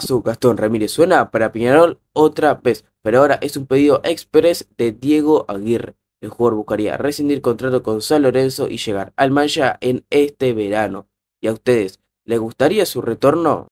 su Gastón Ramírez suena para Piñarol otra vez, pero ahora es un pedido express de Diego Aguirre. El jugador buscaría rescindir contrato con San Lorenzo y llegar al Mancha en este verano. ¿Y a ustedes les gustaría su retorno?